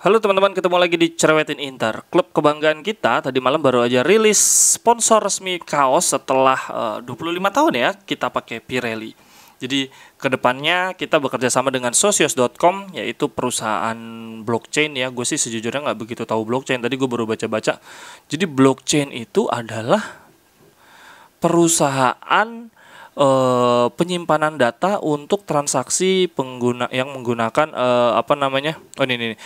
Halo teman-teman, ketemu lagi di Cerewetin Inter. Klub kebanggaan kita tadi malam baru aja rilis sponsor resmi kaos setelah eh, uh, 25 tahun ya kita pakai Pirelli. Jadi kedepannya kita bekerja sama dengan Sosios.com, yaitu perusahaan blockchain ya. Gue sih sejujurnya nggak begitu tahu blockchain. Tadi gue baru baca-baca. Jadi blockchain itu adalah perusahaan uh, penyimpanan data untuk transaksi pengguna yang menggunakan uh, apa namanya? Oh ini ini. ini.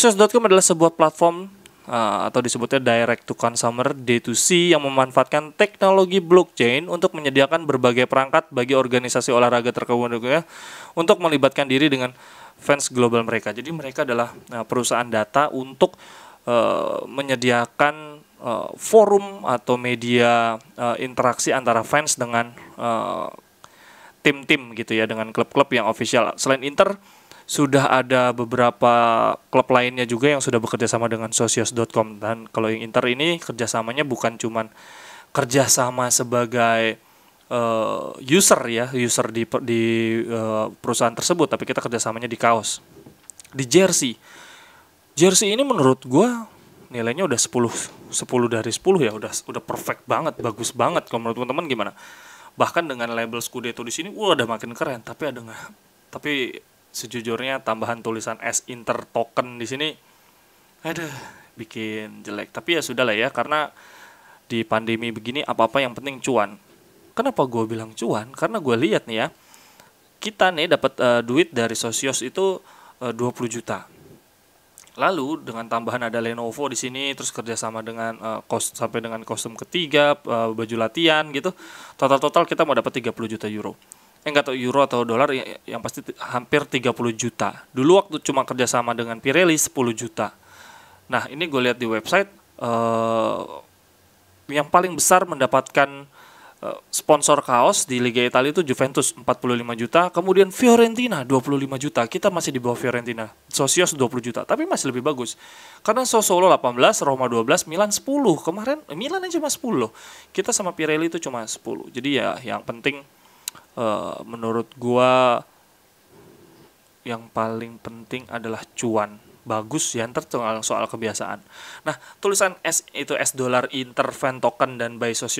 adalah sebuah platform uh, atau disebutnya direct to consumer D2C yang memanfaatkan teknologi blockchain untuk menyediakan berbagai perangkat bagi organisasi olahraga terkemuka ya, untuk melibatkan diri dengan fans global mereka. Jadi mereka adalah uh, perusahaan data untuk uh, menyediakan uh, forum atau media uh, interaksi antara fans dengan tim eh, tim-tim gitu ya dengan klub-klub yang official selain Inter sudah ada beberapa klub lainnya juga yang sudah bekerja sama dengan socios.com dan kalau yang Inter ini kerjasamanya bukan cuman kerjasama sebagai uh, user ya user di di uh, perusahaan tersebut tapi kita kerjasamanya di kaos di jersey jersey ini menurut gue nilainya udah 10 10 dari 10 ya udah udah perfect banget bagus banget kalau menurut teman-teman gimana bahkan dengan label Scudetto di sini wah udah makin keren tapi ada nggak tapi sejujurnya tambahan tulisan S Inter token di sini ada bikin jelek tapi ya sudah lah ya karena di pandemi begini apa-apa yang penting cuan kenapa gue bilang cuan karena gue lihat nih ya kita nih dapat uh, duit dari sosios itu eh, uh, 20 juta Lalu dengan tambahan ada Lenovo di sini, terus kerjasama dengan uh, kos sampai dengan kostum ketiga, uh, baju latihan gitu, total-total kita mau dapat 30 juta euro. Eh nggak tahu euro atau dolar, ya, yang pasti hampir 30 juta. Dulu waktu cuma kerjasama dengan Pirelli 10 juta. Nah ini gue lihat di website, uh, yang paling besar mendapatkan Eh, sponsor kaos di Liga Italia itu Juventus 45 juta, kemudian Fiorentina 25 juta. Kita masih di bawah Fiorentina. Socios 20 juta, tapi masih lebih bagus. Karena Sassuolo 18, Roma 12, Milan 10. Kemarin eh, Milan aja cuma 10 Kita sama Pirelli itu cuma 10. Jadi ya yang penting uh, menurut gua yang paling penting adalah cuan bagus ya ntar soal kebiasaan. Nah tulisan S itu S dollar intervent token dan by itu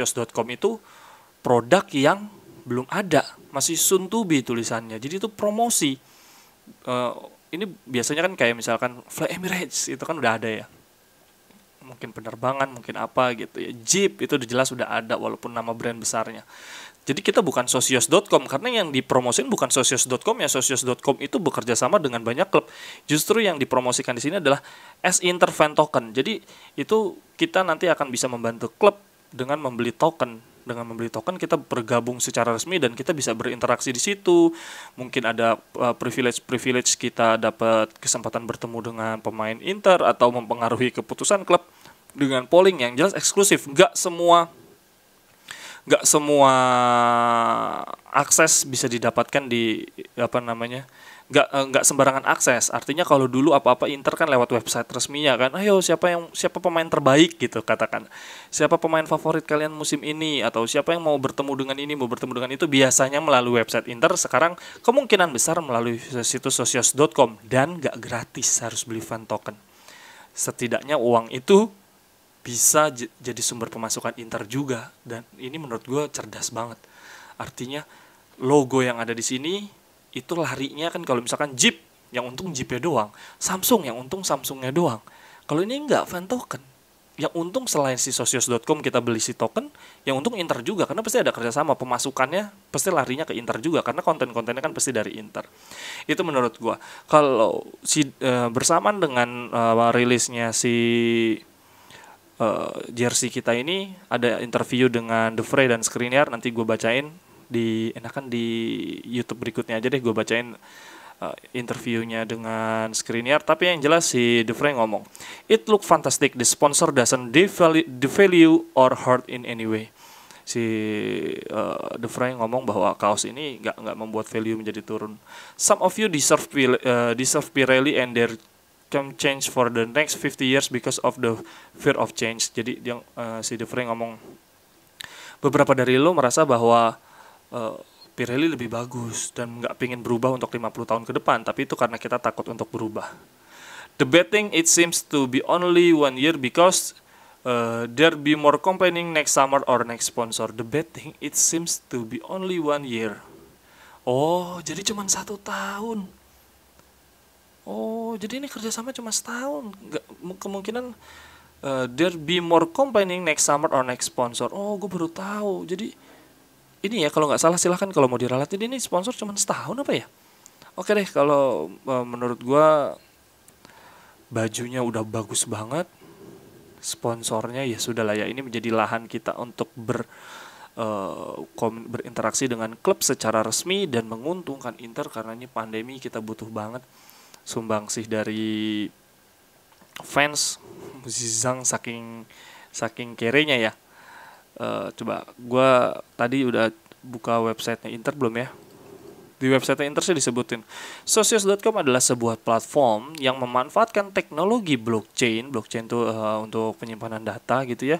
produk yang belum ada masih suntubi tulisannya jadi itu promosi uh, ini biasanya kan kayak misalkan fly Emirates itu kan udah ada ya mungkin penerbangan mungkin apa gitu ya Jeep itu udah jelas udah ada walaupun nama brand besarnya jadi kita bukan socios.com karena yang dipromosin bukan socios.com ya socios.com itu bekerja sama dengan banyak klub justru yang dipromosikan di sini adalah S intervent token jadi itu kita nanti akan bisa membantu klub dengan membeli token dengan membeli token kita bergabung secara resmi dan kita bisa berinteraksi di situ mungkin ada eh, privilege-privilege uh, kita dapat kesempatan bertemu dengan pemain Inter atau mempengaruhi keputusan klub dengan polling yang jelas eksklusif Gak semua nggak semua akses bisa didapatkan di apa namanya nggak eh, nggak sembarangan akses artinya kalau dulu apa-apa Inter kan lewat website resminya kan ayo siapa yang siapa pemain terbaik gitu katakan siapa pemain favorit kalian musim ini atau siapa yang mau bertemu dengan ini mau bertemu dengan itu biasanya melalui website Inter sekarang kemungkinan besar melalui situs sosios.com dan nggak gratis harus beli fan token setidaknya uang itu bisa jadi sumber pemasukan inter juga dan ini menurut gue cerdas banget artinya logo yang ada di sini itu larinya kan kalau misalkan Jeep yang untung jeep doang Samsung yang untung Samsungnya doang kalau ini nggak fan token yang untung selain si sosios.com kita beli si token yang untung Inter juga karena pasti ada kerjasama pemasukannya pasti larinya ke Inter juga karena konten-kontennya kan pasti dari Inter itu menurut gue kalau si e, bersamaan dengan e, rilisnya si uh, jersey kita ini ada interview dengan The Frey dan Skriniar nanti gue bacain di enakan di YouTube berikutnya aja deh gue bacain uh, interviewnya dengan Skriniar tapi yang jelas si The Frey ngomong it look fantastic the sponsor doesn't devalue or hurt in any way si uh, The Frey ngomong bahwa kaos ini nggak nggak membuat value menjadi turun some of you deserve uh, deserve Pirelli and their Can change for the next 50 years because of the fear of change. Jadi dia uh, eh, si The Frank ngomong beberapa dari lo merasa bahwa uh, Pirelli lebih bagus dan nggak pingin berubah untuk 50 tahun ke depan, tapi itu karena kita takut untuk berubah. The betting it seems to be only one year because uh, eh, there be more complaining next summer or next sponsor. The betting it seems to be only one year. Oh, jadi cuma satu tahun oh jadi ini kerjasama cuma setahun nggak kemungkinan uh, there be more complaining next summer or next sponsor oh gue baru tahu jadi ini ya kalau nggak salah silahkan kalau mau Jadi ini sponsor cuma setahun apa ya oke deh kalau uh, menurut gue bajunya udah bagus banget sponsornya ya sudah lah ya ini menjadi lahan kita untuk ber uh, berinteraksi dengan klub secara resmi dan menguntungkan Inter karena ini pandemi kita butuh banget sumbangsih dari fans Zizang saking saking kerenya ya. Uh, coba gue tadi udah buka websitenya Inter belum ya? Di website interse disebutin, Socios.com adalah sebuah platform yang memanfaatkan teknologi blockchain, blockchain itu uh, untuk penyimpanan data gitu ya,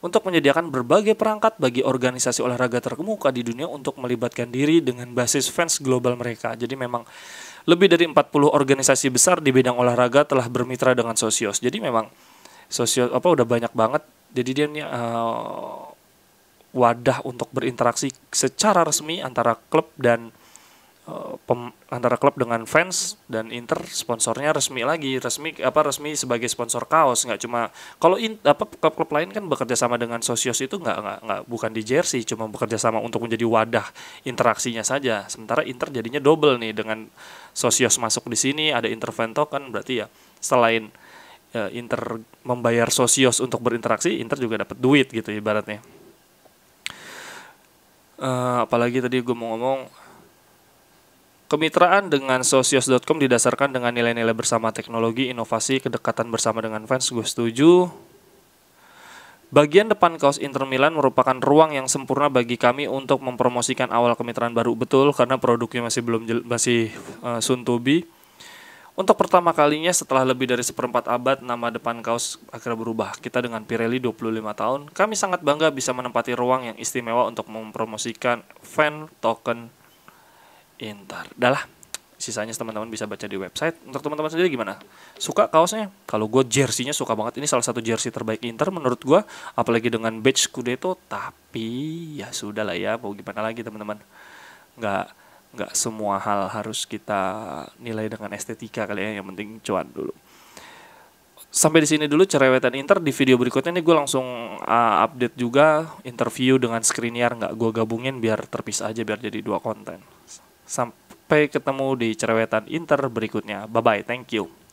untuk menyediakan berbagai perangkat bagi organisasi olahraga terkemuka di dunia untuk melibatkan diri dengan basis fans global mereka. Jadi memang lebih dari 40 organisasi besar di bidang olahraga telah bermitra dengan Socios. Jadi memang Socios apa udah banyak banget. Jadi dia ini uh, eh, wadah untuk berinteraksi secara resmi antara klub dan Eh, pem, antara klub dengan fans dan Inter sponsornya resmi lagi resmi apa resmi sebagai sponsor kaos nggak cuma kalau in, apa klub-klub lain kan bekerja sama dengan sosios itu nggak nggak nggak bukan di jersey cuma bekerja sama untuk menjadi wadah interaksinya saja sementara Inter jadinya double nih dengan sosios masuk di sini ada Intervento kan berarti ya selain ya, Inter membayar sosios untuk berinteraksi Inter juga dapat duit gitu ibaratnya uh, apalagi tadi gue mau ngomong Kemitraan dengan Sosios.com didasarkan dengan nilai-nilai bersama teknologi, inovasi, kedekatan bersama dengan fans, gue setuju. Bagian depan kaos Inter Milan merupakan ruang yang sempurna bagi kami untuk mempromosikan awal kemitraan baru betul karena produknya masih belum masih uh, eh, suntubi. Untuk pertama kalinya setelah lebih dari seperempat abad nama depan kaos akhirnya berubah. Kita dengan Pirelli 25 tahun, kami sangat bangga bisa menempati ruang yang istimewa untuk mempromosikan fan token Intar. Dah sisanya teman-teman bisa baca di website. Untuk teman-teman sendiri gimana? Suka kaosnya? Kalau gue jersinya suka banget. Ini salah satu jersey terbaik Inter menurut gue. Apalagi dengan badge Scudetto. Tapi ya sudah lah ya. Mau gimana lagi teman-teman. Nggak, nggak semua hal harus kita nilai dengan estetika kali ya. Yang penting cuan dulu. Sampai di sini dulu cerewetan Inter. Di video berikutnya ini gue langsung uh, update juga interview dengan Skriniar. Nggak gue gabungin biar terpisah aja biar jadi dua konten. Sampai ketemu di cerewetan Inter berikutnya. Bye-bye. Thank you.